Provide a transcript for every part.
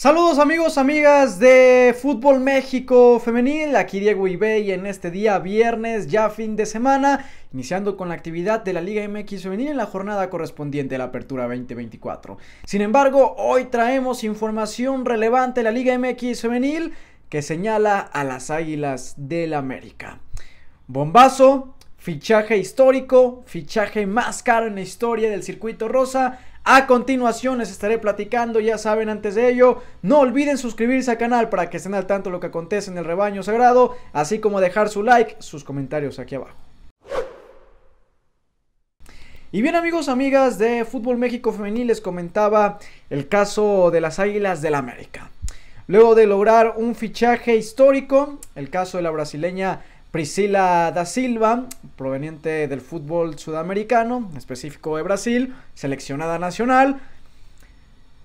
Saludos amigos, amigas de Fútbol México Femenil, aquí Diego Ibey en este día viernes, ya fin de semana, iniciando con la actividad de la Liga MX Femenil en la jornada correspondiente a la Apertura 2024. Sin embargo, hoy traemos información relevante de la Liga MX Femenil que señala a las Águilas del América. Bombazo, fichaje histórico, fichaje más caro en la historia del circuito rosa. A continuación les estaré platicando, ya saben antes de ello, no olviden suscribirse al canal para que estén al tanto de lo que acontece en el rebaño sagrado, así como dejar su like, sus comentarios aquí abajo. Y bien amigos, amigas de Fútbol México Femenil, les comentaba el caso de las Águilas del América. Luego de lograr un fichaje histórico, el caso de la brasileña Priscila da Silva, proveniente del fútbol sudamericano, específico de Brasil, seleccionada nacional,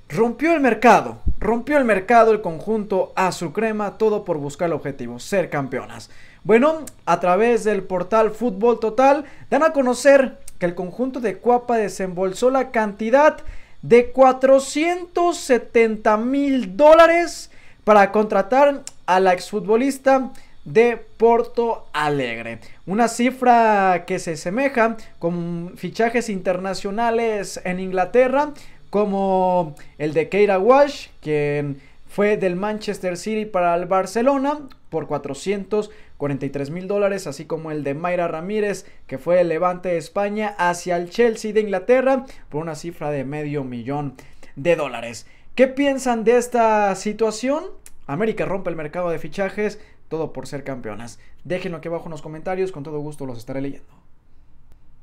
rompió el mercado, rompió el mercado el conjunto a su crema, todo por buscar el objetivo, ser campeonas. Bueno, a través del portal Fútbol Total dan a conocer que el conjunto de Cuapa desembolsó la cantidad de 470 mil dólares para contratar a la exfutbolista de Porto Alegre. Una cifra que se semeja con fichajes internacionales en Inglaterra, como el de Keira Walsh, quien fue del Manchester City para el Barcelona por 443 mil dólares, así como el de Mayra Ramírez, que fue el Levante de España hacia el Chelsea de Inglaterra por una cifra de medio millón de dólares. ¿Qué piensan de esta situación? América rompe el mercado de fichajes, todo por ser campeonas. Déjenlo aquí abajo en los comentarios, con todo gusto los estaré leyendo.